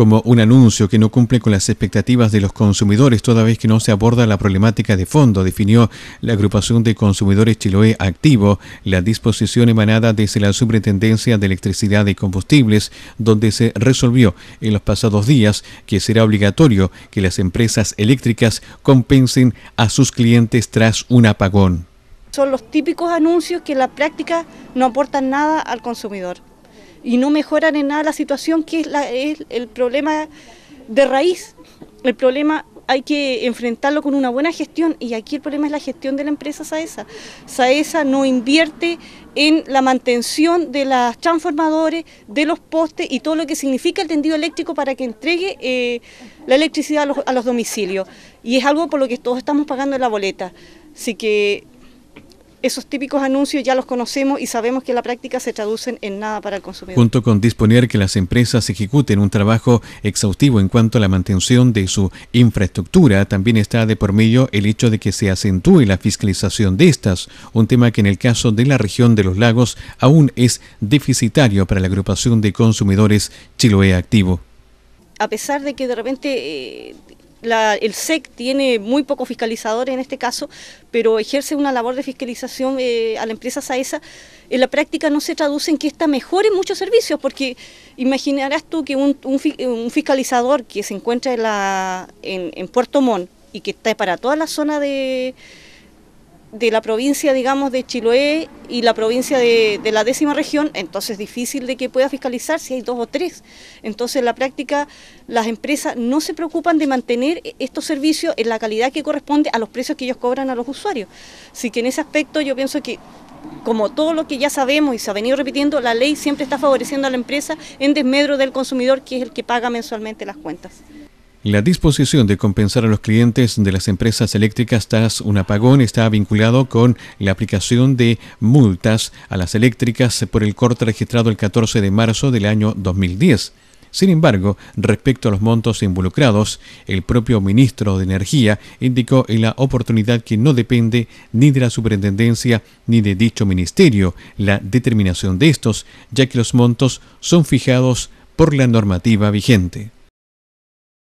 como un anuncio que no cumple con las expectativas de los consumidores toda vez que no se aborda la problemática de fondo, definió la agrupación de consumidores Chiloé Activo, la disposición emanada desde la Superintendencia de Electricidad y Combustibles, donde se resolvió en los pasados días que será obligatorio que las empresas eléctricas compensen a sus clientes tras un apagón. Son los típicos anuncios que en la práctica no aportan nada al consumidor y no mejoran en nada la situación que es, la, es el problema de raíz. El problema hay que enfrentarlo con una buena gestión y aquí el problema es la gestión de la empresa SAESA. SAESA no invierte en la mantención de las transformadores, de los postes y todo lo que significa el tendido eléctrico para que entregue eh, la electricidad a los, a los domicilios. Y es algo por lo que todos estamos pagando en la boleta. Así que esos típicos anuncios ya los conocemos y sabemos que en la práctica se traducen en nada para el consumidor. Junto con disponer que las empresas ejecuten un trabajo exhaustivo en cuanto a la mantención de su infraestructura, también está de por medio el hecho de que se acentúe la fiscalización de estas, un tema que en el caso de la región de los lagos aún es deficitario para la agrupación de consumidores Chiloé Activo. A pesar de que de repente... Eh, el SEC tiene muy pocos fiscalizadores en este caso, pero ejerce una labor de fiscalización eh, a la empresa SAESA, en la práctica no se traduce en que ésta mejore muchos servicios, porque imaginarás tú que un, fiscalizador que se encuentra en, la, en Puerto Montt y que está para toda la zona de de la provincia, digamos, de Chiloé y la provincia de, la décima región, entonces es difícil de que pueda fiscalizar si hay dos o tres. Entonces, en la práctica, las empresas no se preocupan de mantener estos servicios en la calidad que corresponde a los precios que ellos cobran a los usuarios. Así que en ese aspecto yo pienso que como todo lo que ya sabemos y se ha venido repitiendo, la ley siempre está favoreciendo a la empresa en desmedro del consumidor, que es el que paga mensualmente las cuentas. La disposición de compensar a los clientes de las empresas eléctricas tras un apagón está vinculado con la aplicación de multas a las eléctricas por el corte registrado el 14 de marzo del año 2010. Sin embargo, respecto a los montos involucrados, el propio ministro de Energía indicó en la oportunidad que no depende ni de la superintendencia ni de dicho ministerio la determinación de estos, ya que los montos son fijados por la normativa vigente.